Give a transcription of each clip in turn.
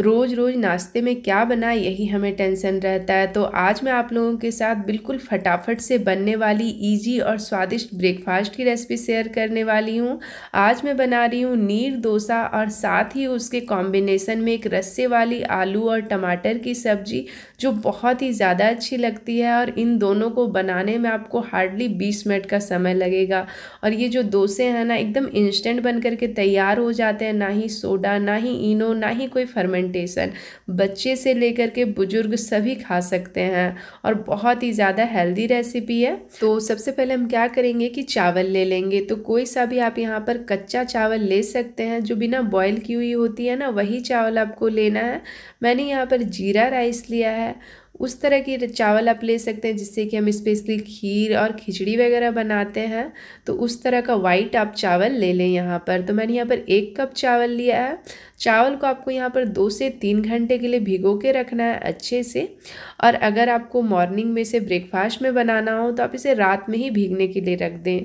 रोज़ रोज़ नाश्ते में क्या बना यही हमें टेंशन रहता है तो आज मैं आप लोगों के साथ बिल्कुल फटाफट से बनने वाली इजी और स्वादिष्ट ब्रेकफास्ट की रेसिपी शेयर करने वाली हूँ आज मैं बना रही हूँ नीर डोसा और साथ ही उसके कॉम्बिनेसन में एक रस्से वाली आलू और टमाटर की सब्जी जो बहुत ही ज़्यादा अच्छी लगती है और इन दोनों को बनाने में आपको हार्डली बीस मिनट का समय लगेगा और ये जो डोसे हैं ना एकदम इंस्टेंट बन करके तैयार हो जाते हैं ना ही सोडा ना ही इनो ना ही कोई फर्मेंट फर्मेंटेशन बच्चे से लेकर के बुज़ुर्ग सभी खा सकते हैं और बहुत ही ज़्यादा हेल्दी रेसिपी है तो सबसे पहले हम क्या करेंगे कि चावल ले लेंगे तो कोई सा भी आप यहाँ पर कच्चा चावल ले सकते हैं जो बिना बॉयल की हुई होती है ना वही चावल आपको लेना है मैंने यहाँ पर जीरा राइस लिया है उस तरह के चावल आप ले सकते हैं जिससे कि हम स्पेशली खीर और खिचड़ी वगैरह बनाते हैं तो उस तरह का वाइट आप चावल ले लें यहाँ पर तो मैंने यहाँ पर एक कप चावल लिया है चावल को आपको यहाँ पर दो से तीन घंटे के लिए भिगो के रखना है अच्छे से और अगर आपको मॉर्निंग में से ब्रेकफास्ट में बनाना हो तो आप इसे रात में ही भीगने के लिए रख दें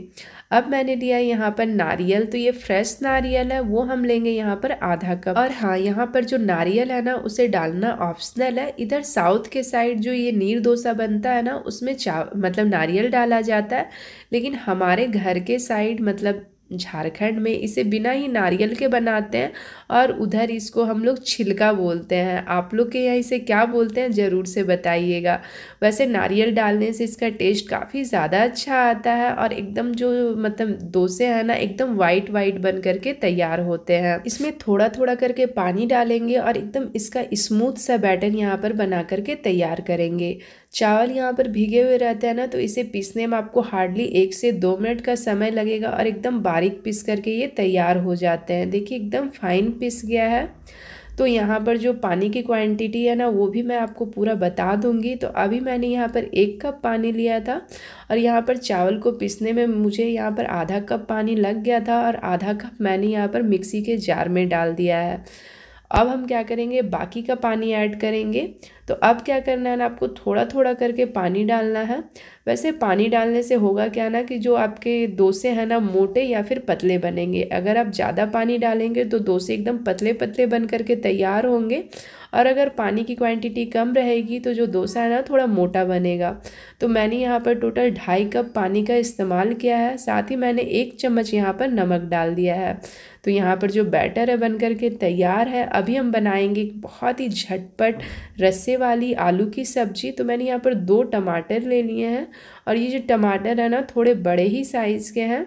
अब मैंने लिया यहाँ पर नारियल तो ये फ्रेश नारियल है वो हम लेंगे यहाँ पर आधा कप और हाँ यहाँ पर जो नारियल है ना उसे डालना ऑप्शनल है इधर साउथ के साइड जो ये नीर डोसा बनता है ना उसमें चाव मतलब नारियल डाला जाता है लेकिन हमारे घर के साइड मतलब झारखंड में इसे बिना ही नारियल के बनाते हैं और उधर इसको हम लोग छिलका बोलते हैं आप लोग के यहाँ इसे क्या बोलते हैं ज़रूर से बताइएगा वैसे नारियल डालने से इसका टेस्ट काफ़ी ज़्यादा अच्छा आता है और एकदम जो मतलब डोसे हैं ना एकदम वाइट वाइट बन करके तैयार होते हैं इसमें थोड़ा थोड़ा करके पानी डालेंगे और एकदम इसका स्मूथ सा बैटर यहाँ पर बना करके तैयार करेंगे चावल यहाँ पर भीगे हुए रहते हैं ना तो इसे पीसने में आपको हार्डली एक से दो मिनट का समय लगेगा और एकदम बारीक पीस करके ये तैयार हो जाते हैं देखिए एकदम फाइन पीस गया है तो यहाँ पर जो पानी की क्वांटिटी है ना वो भी मैं आपको पूरा बता दूंगी तो अभी मैंने यहाँ पर एक कप पानी लिया था और यहाँ पर चावल को पीसने में मुझे यहाँ पर आधा कप पानी लग गया था और आधा कप मैंने यहाँ पर मिक्सी के जार में डाल दिया है अब हम क्या करेंगे बाकी का पानी ऐड करेंगे तो अब क्या करना है ना आपको थोड़ा थोड़ा करके पानी डालना है वैसे पानी डालने से होगा क्या ना कि जो आपके डोसे हैं ना मोटे या फिर पतले बनेंगे अगर आप ज़्यादा पानी डालेंगे तो डोसे एकदम पतले पतले बन करके तैयार होंगे और अगर पानी की क्वांटिटी कम रहेगी तो जो डोसा है ना थोड़ा मोटा बनेगा तो मैंने यहाँ पर टोटल ढाई कप पानी का इस्तेमाल किया है साथ ही मैंने एक चम्मच यहाँ पर नमक डाल दिया है तो यहाँ पर जो बैटर है बन करके तैयार है अभी हम बनाएंगे बहुत ही झटपट रस्से वाली आलू की सब्ज़ी तो मैंने यहाँ पर दो टमाटर ले लिए हैं और ये जो टमाटर है ना थोड़े बड़े ही साइज़ के हैं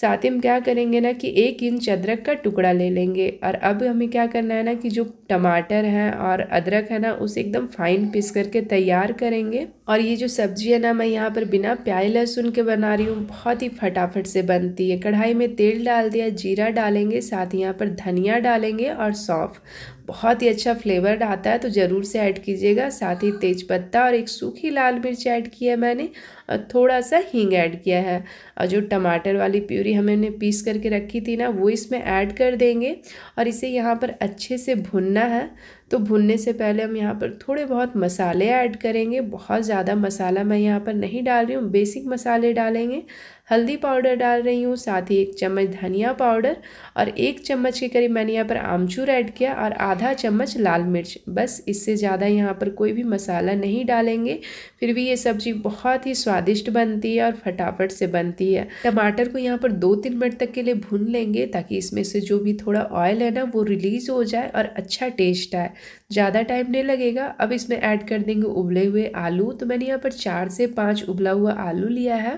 साथ ही हम क्या करेंगे ना कि एक इंच अदरक का टुकड़ा ले लेंगे और अब हमें क्या करना है ना कि जो टमाटर हैं और अदरक है ना उसे एकदम फाइन पीस करके तैयार करेंगे और ये जो सब्जी है ना मैं यहाँ पर बिना प्याज लहसुन के बना रही हूँ बहुत ही फटाफट से बनती है कढ़ाई में तेल डाल दिया जीरा डालेंगे साथ ही यहाँ पर धनिया डालेंगे और सौंफ बहुत ही अच्छा फ्लेवर आता है तो ज़रूर से ऐड कीजिएगा साथ ही तेज़पत्ता और एक सूखी लाल मिर्च ऐड की है मैंने और थोड़ा सा हींग ऐड किया है और जो टमाटर वाली प्यूरी हमने पीस करके रखी थी ना वो इसमें ऐड कर देंगे और इसे यहाँ पर अच्छे से भुनना है तो भुनने से पहले हम यहाँ पर थोड़े बहुत मसाले ऐड करेंगे बहुत ज़्यादा मसाला मैं यहाँ पर नहीं डाल रही हूँ बेसिक मसाले डालेंगे हल्दी पाउडर डाल रही हूँ साथ ही एक चम्मच धनिया पाउडर और एक चम्मच के करीब मैंने यहाँ पर आमचूर ऐड किया और आधा चम्मच लाल मिर्च बस इससे ज़्यादा यहाँ पर कोई भी मसाला नहीं डालेंगे फिर भी ये सब्ज़ी बहुत ही स्वादिष्ट बनती है और फटाफट से बनती है टमाटर को यहाँ पर दो तीन मिनट तक के लिए भून लेंगे ताकि इसमें से जो भी थोड़ा ऑयल है ना वो रिलीज़ हो जाए और अच्छा टेस्ट आए ज़्यादा टाइम नहीं लगेगा अब इसमें ऐड कर देंगे उबले हुए आलू तो मैंने यहाँ पर चार से पाँच उबला हुआ आलू लिया है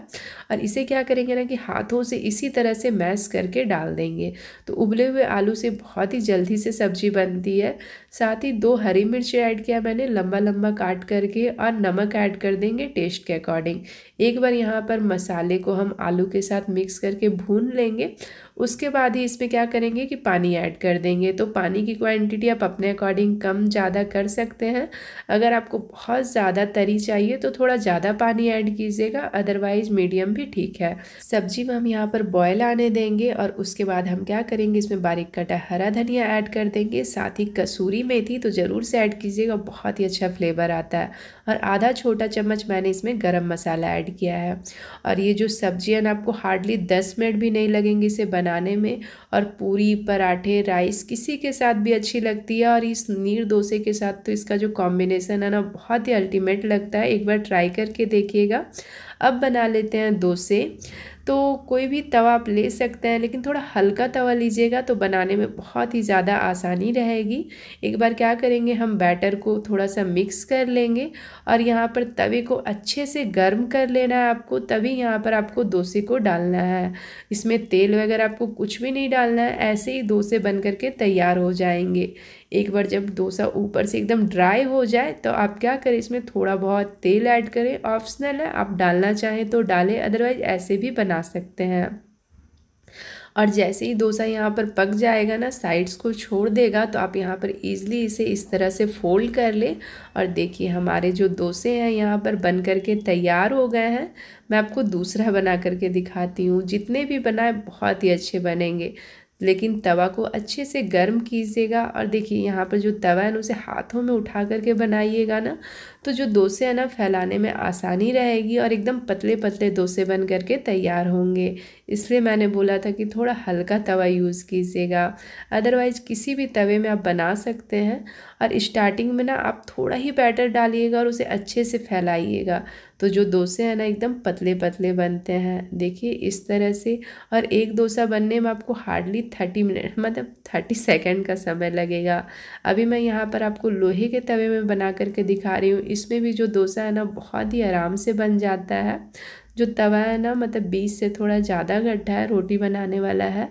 और इसे क्या करेंगे ना कि हाथों से इसी तरह से मैश करके डाल देंगे तो उबले हुए आलू से बहुत ही जल्दी से सब्जी बनती है साथ ही दो हरी मिर्च ऐड किया मैंने लंबा लंबा काट करके और नमक ऐड कर देंगे टेस्ट के अकॉर्डिंग एक बार यहाँ पर मसाले को हम आलू के साथ मिक्स करके भून लेंगे उसके बाद ही इसमें क्या करेंगे कि पानी ऐड कर देंगे तो पानी की क्वांटिटी आप अपने अकॉर्डिंग कम ज़्यादा कर सकते हैं अगर आपको बहुत ज़्यादा तरी चाहिए तो थोड़ा ज़्यादा पानी ऐड कीजिएगा अदरवाइज़ मीडियम भी ठीक है सब्जी में हम यहाँ पर बॉयल आने देंगे और उसके बाद हम क्या करेंगे इसमें बारीक कटा हरा धनिया ऐड कर देंगे साथ ही कसूरी में थी तो ज़रूर से ऐड कीजिएगा बहुत ही अच्छा फ्लेवर आता है और आधा छोटा चम्मच मैंने इसमें गरम मसाला ऐड किया है और ये जो सब्जियाँ ना आपको हार्डली दस मिनट भी नहीं लगेंगे इसे बनाने में और पूरी पराठे राइस किसी के साथ भी अच्छी लगती है और इस नीर डोसे के साथ तो इसका जो कॉम्बिनेसन है ना बहुत ही अल्टीमेट लगता है एक बार ट्राई करके देखिएगा अब बना लेते हैं डोसे तो कोई भी तवा आप ले सकते हैं लेकिन थोड़ा हल्का तवा लीजिएगा तो बनाने में बहुत ही ज़्यादा आसानी रहेगी एक बार क्या करेंगे हम बैटर को थोड़ा सा मिक्स कर लेंगे और यहाँ पर तवे को अच्छे से गर्म कर लेना है आपको तभी यहाँ पर आपको डोसे को डालना है इसमें तेल वगैरह आपको कुछ भी नहीं डालना है ऐसे ही डोसे बन करके तैयार हो जाएंगे एक बार जब डोसा ऊपर से एकदम ड्राई हो जाए तो आप क्या करें इसमें थोड़ा बहुत तेल ऐड करें ऑप्शनल है आप डालना चाहें तो डालें अदरवाइज ऐसे भी बना जा सकते हैं और जैसे ही डोसा यहाँ पर पक जाएगा ना साइड्स को छोड़ देगा तो आप यहाँ पर ईज़िली इसे इस तरह से फोल्ड कर ले और देखिए हमारे जो डोसे हैं यहाँ पर बन करके तैयार हो गए हैं मैं आपको दूसरा बना करके दिखाती हूँ जितने भी बनाए बहुत ही अच्छे बनेंगे लेकिन तवा को अच्छे से गर्म कीजिएगा और देखिए यहाँ पर जो तवा है ना उसे हाथों में उठा करके बनाइएगा ना तो जो डोसे है ना फैलाने में आसानी रहेगी और एकदम पतले पतले डोसे बन करके तैयार होंगे इसलिए मैंने बोला था कि थोड़ा हल्का तवा यूज़ कीजिएगा अदरवाइज़ किसी भी तवे में आप बना सकते हैं और स्टार्टिंग में ना आप थोड़ा ही बैटर डालिएगा और उसे अच्छे से फैलाइएगा तो जो डोसे हैं ना एकदम पतले पतले बनते हैं देखिए इस तरह से और एक डोसा बनने में आपको हार्डली थर्टी मिनट मतलब थर्टी सेकेंड का समय लगेगा अभी मैं यहाँ पर आपको लोहे के तवे में बना करके दिखा रही हूँ इसमें भी जो डोसा है ना बहुत ही आराम से बन जाता है जो तवा है ना मतलब बीस से थोड़ा ज़्यादा गड्ढा है रोटी बनाने वाला है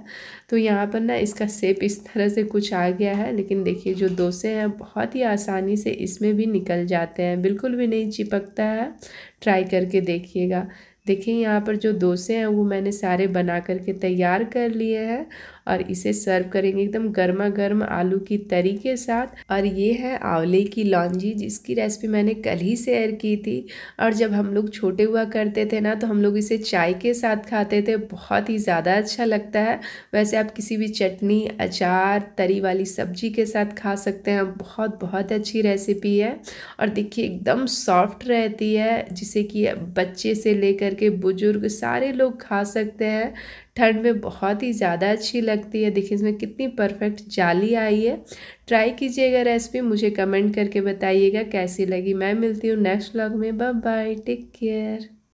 तो यहाँ पर ना इसका सेप इस तरह से कुछ आ गया है लेकिन देखिए जो डोसे हैं बहुत ही आसानी से इसमें भी निकल जाते हैं बिल्कुल भी नहीं चिपकता है ट्राई करके देखिएगा देखिए यहाँ पर जो डोसे हैं वो मैंने सारे बना करके तैयार कर लिए हैं और इसे सर्व करेंगे एकदम गर्मा गर्म आलू की तरी के साथ और ये है आंवले की लॉन्जी जिसकी रेसिपी मैंने कल ही शेयर की थी और जब हम लोग छोटे हुआ करते थे ना तो हम लोग इसे चाय के साथ खाते थे बहुत ही ज़्यादा अच्छा लगता है वैसे आप किसी भी चटनी अचार तरी वाली सब्जी के साथ खा सकते हैं बहुत बहुत अच्छी रेसिपी है और देखिए एकदम सॉफ्ट रहती है जिसे कि बच्चे से लेकर के बुज़ुर्ग सारे लोग खा सकते हैं ठंड में बहुत ही ज़्यादा अच्छी लग लगती है देखिए इसमें कितनी परफेक्ट जाली आई है ट्राई कीजिएगा रेसिपी मुझे कमेंट करके बताइएगा कैसी लगी मैं मिलती हूँ नेक्स्ट व्लॉग में बाय बाय टेक केयर